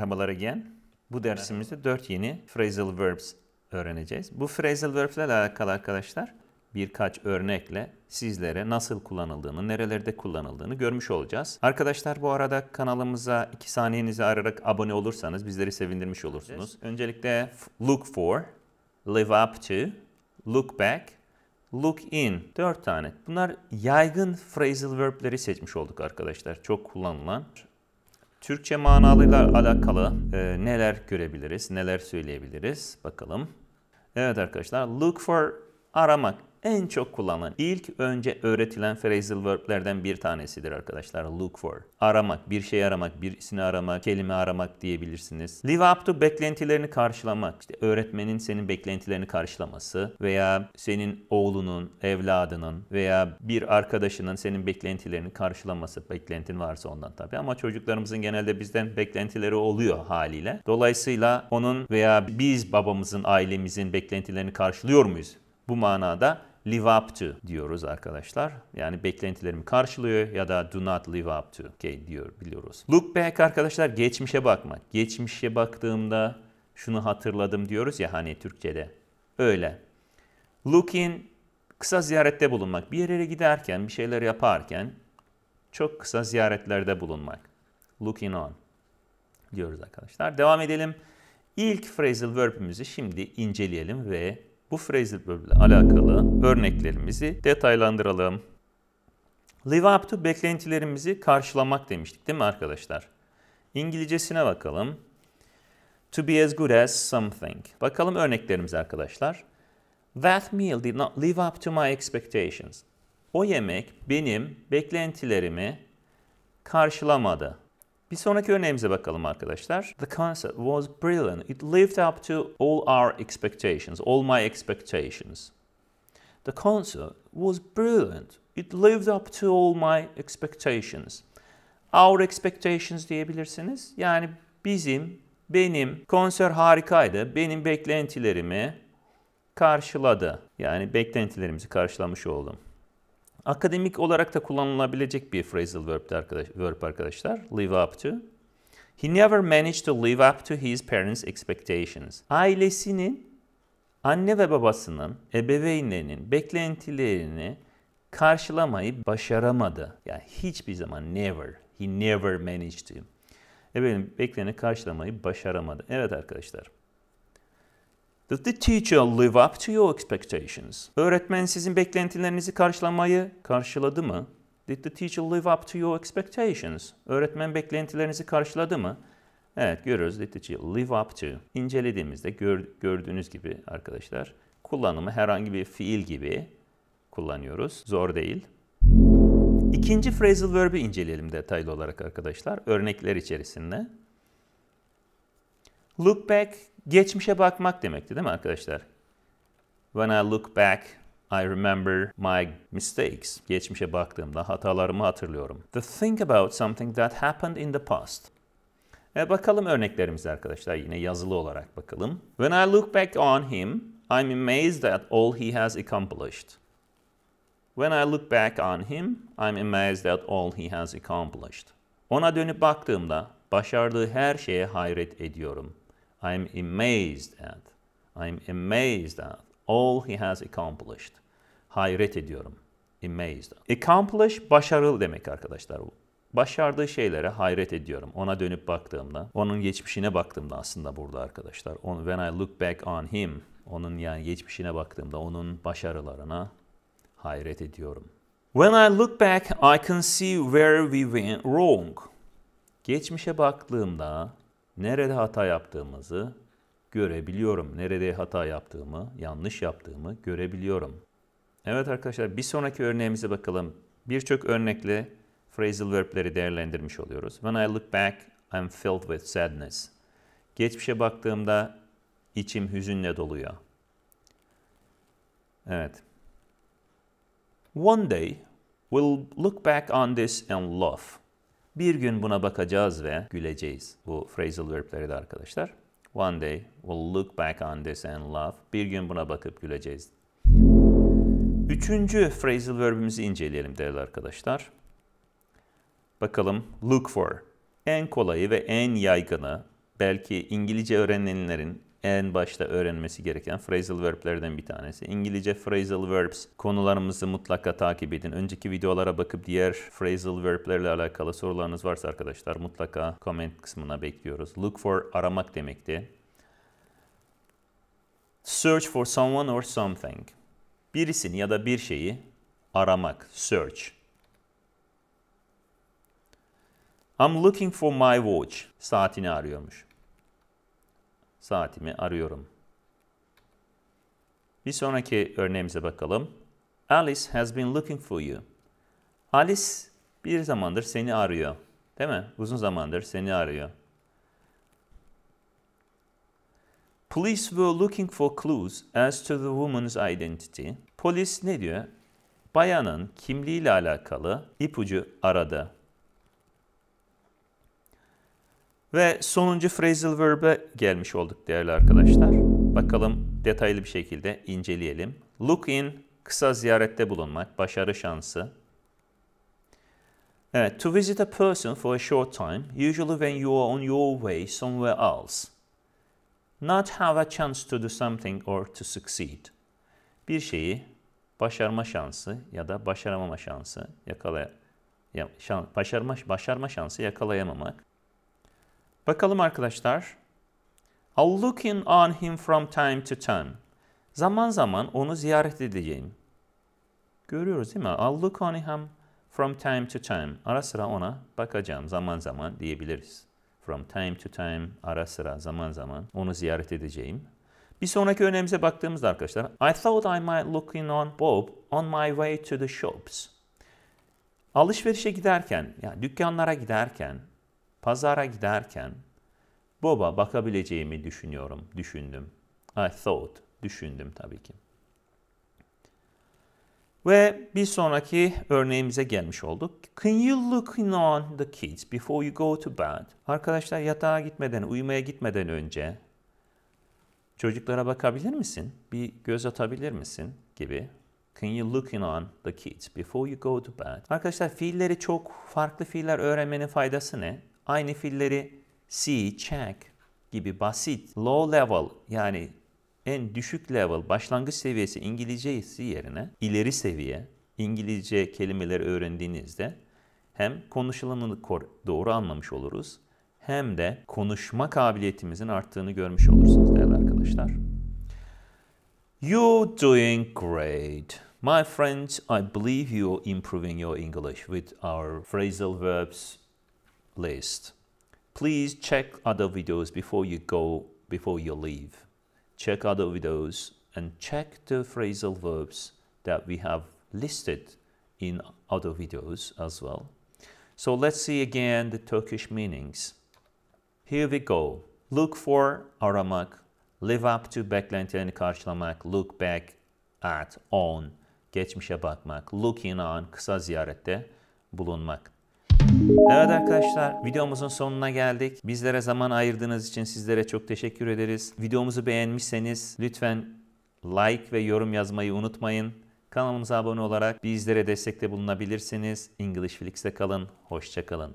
Merhabalar again. Bu dersimizde Merhaba. 4 yeni phrasal verbs öğreneceğiz. Bu phrasal verbs ile alakalı arkadaşlar birkaç örnekle sizlere nasıl kullanıldığını, nerelerde kullanıldığını görmüş olacağız. Arkadaşlar bu arada kanalımıza 2 saniyenizi ararak abone olursanız bizleri sevindirmiş olursunuz. Evet. Öncelikle look for, live up to, look back, look in. 4 tane. Bunlar yaygın phrasal verb'leri seçmiş olduk arkadaşlar. Çok kullanılan. Türkçe manalarıyla alakalı e, neler görebiliriz, neler söyleyebiliriz bakalım. Evet arkadaşlar, look for aramak en çok kullanılan, ilk önce öğretilen phrasal verblerden bir tanesidir arkadaşlar. Look for. Aramak, bir şey aramak, birisini aramak, kelime aramak diyebilirsiniz. Live up to beklentilerini karşılamak. İşte öğretmenin senin beklentilerini karşılaması veya senin oğlunun, evladının veya bir arkadaşının senin beklentilerini karşılaması. Beklentin varsa ondan tabii ama çocuklarımızın genelde bizden beklentileri oluyor haliyle. Dolayısıyla onun veya biz babamızın, ailemizin beklentilerini karşılıyor muyuz? Bu manada live up to diyoruz arkadaşlar. Yani beklentilerimi karşılıyor ya da do not live up to okay diyor biliyoruz. Look back arkadaşlar geçmişe bakmak. Geçmişe baktığımda şunu hatırladım diyoruz ya hani Türkçe'de. Öyle. Look in kısa ziyarette bulunmak. Bir yere giderken bir şeyler yaparken çok kısa ziyaretlerde bulunmak. Look in on diyoruz arkadaşlar. Devam edelim. İlk phrasal verbimizi şimdi inceleyelim ve bu phrasal verb'le alakalı örneklerimizi detaylandıralım. Live up to beklentilerimizi karşılamak demiştik değil mi arkadaşlar? İngilizcesine bakalım. To be as good as something. Bakalım örneklerimiz arkadaşlar. That meal did not live up to my expectations. O yemek benim beklentilerimi karşılamadı. Bir sonraki örneğimize bakalım arkadaşlar. The concept was brilliant. It lived up to all our expectations, all my expectations. The concert was brilliant. It lived up to all my expectations. Our expectations diyebilirsiniz. Yani bizim, benim konser harikaydı. Benim beklentilerimi karşıladı. Yani beklentilerimizi karşılamış oldum. Akademik olarak da kullanılabilecek bir phrasal verb, arkadaş, verb arkadaşlar. Live up to. He never managed to live up to his parents' expectations. Ailesinin, anne ve babasının, ebeveynlerinin beklentilerini karşılamayı başaramadı. Yani hiçbir zaman never, he never managed to. Efendim bekleni karşılamayı başaramadı. Evet arkadaşlar. Did the teacher live up to your expectations? Öğretmen sizin beklentilerinizi karşılamayı karşıladı mı? Did the teacher live up to your expectations? Öğretmen beklentilerinizi karşıladı mı? Evet görüyoruz did the teacher live up to. İncelediğimizde gör, gördüğünüz gibi arkadaşlar kullanımı herhangi bir fiil gibi kullanıyoruz. Zor değil. İkinci phrasal verb'i inceleyelim detaylı olarak arkadaşlar örnekler içerisinde. Look back geçmişe bakmak demekti değil mi arkadaşlar? When I look back, I remember my mistakes. Geçmişe baktığımda hatalarımı hatırlıyorum. The think about something that happened in the past. E bakalım örneklerimiz arkadaşlar yine yazılı olarak bakalım. When I look back on him, I'm amazed at all he has accomplished. When I look back on him, I'm amazed at all he has accomplished. Ona dönüp baktığımda başardığı her şeye hayret ediyorum. I'm amazed at. I'm amazed at all he has accomplished. Hayret ediyorum. Amazed. Accomplish başarılı demek arkadaşlar bu. Başardığı şeylere hayret ediyorum. Ona dönüp baktığımda, onun geçmişine baktığımda aslında burada arkadaşlar. On, when I look back on him, onun yani geçmişine baktığımda onun başarılarına hayret ediyorum. When I look back, I can see where we went wrong. Geçmişe baktığımda nerede hata yaptığımızı görebiliyorum. Nerede hata yaptığımı, yanlış yaptığımı görebiliyorum. Evet arkadaşlar bir sonraki örneğimize bakalım. Birçok örnekle phrasal verb'leri değerlendirmiş oluyoruz. When I look back, I'm filled with sadness. Geçmişe baktığımda içim hüzünle doluyor. Evet. One day we'll look back on this and laugh. Bir gün buna bakacağız ve güleceğiz. Bu phrasal verbleri de arkadaşlar. One day we'll look back on this and laugh. Bir gün buna bakıp güleceğiz. Üçüncü phrasal verbimizi inceleyelim değerli arkadaşlar. Bakalım look for. En kolayı ve en yaygını belki İngilizce öğrenenlerin en başta öğrenmesi gereken phrasal verb'lerden bir tanesi. İngilizce phrasal verbs konularımızı mutlaka takip edin. Önceki videolara bakıp diğer phrasal verb'lerle alakalı sorularınız varsa arkadaşlar mutlaka comment kısmına bekliyoruz. Look for aramak demekti. Search for someone or something. Birisini ya da bir şeyi aramak, search. I'm looking for my watch. Saatini arıyormuş saatimi arıyorum. Bir sonraki örneğimize bakalım. Alice has been looking for you. Alice bir zamandır seni arıyor. Değil mi? Uzun zamandır seni arıyor. Police were looking for clues as to the woman's identity. Polis ne diyor? Bayanın kimliğiyle alakalı ipucu aradı. Ve sonuncu phrasal verb'e gelmiş olduk değerli arkadaşlar. Bakalım detaylı bir şekilde inceleyelim. Look in, kısa ziyarette bulunmak, başarı şansı. Evet, to visit a person for a short time, usually when you are on your way somewhere else. Not have a chance to do something or to succeed. Bir şeyi başarma şansı ya da başaramama şansı yakalaya ya, şan, başarma başarma şansı yakalayamamak Bakalım arkadaşlar. I'll look in on him from time to time. Zaman zaman onu ziyaret edeceğim. Görüyoruz değil mi? I'll look on him from time to time. Ara sıra ona bakacağım zaman zaman diyebiliriz. From time to time, ara sıra, zaman zaman onu ziyaret edeceğim. Bir sonraki örneğimize baktığımızda arkadaşlar, I thought I might look in on Bob on my way to the shops. Alışverişe giderken, yani dükkanlara giderken Pazara giderken baba bakabileceğimi düşünüyorum, düşündüm. I thought, düşündüm tabii ki. Ve bir sonraki örneğimize gelmiş olduk. Can you look in on the kids before you go to bed? Arkadaşlar yatağa gitmeden, uyumaya gitmeden önce çocuklara bakabilir misin? Bir göz atabilir misin? gibi. Can you look in on the kids before you go to bed? Arkadaşlar fiilleri çok farklı fiiller öğrenmenin faydası ne? Aynı fiilleri see, check gibi basit low level yani en düşük level başlangıç seviyesi İngilizcesi yerine ileri seviye İngilizce kelimeleri öğrendiğinizde hem konuşulanı doğru anlamış oluruz hem de konuşma kabiliyetimizin arttığını görmüş olursunuz değerli arkadaşlar. You're doing great. My friends, I believe you're improving your English with our phrasal verbs list. Please check other videos before you go, before you leave. Check other videos and check the phrasal verbs that we have listed in other videos as well. So let's see again the Turkish meanings. Here we go. Look for aramak, live up to beklentilerini karşılamak, look back at, on, geçmişe bakmak, looking on, kısa ziyarette bulunmak. Evet arkadaşlar videomuzun sonuna geldik. Bizlere zaman ayırdığınız için sizlere çok teşekkür ederiz. Videomuzu beğenmişseniz lütfen like ve yorum yazmayı unutmayın. Kanalımıza abone olarak bizlere destekte bulunabilirsiniz. English Flix'te kalın. Hoşçakalın.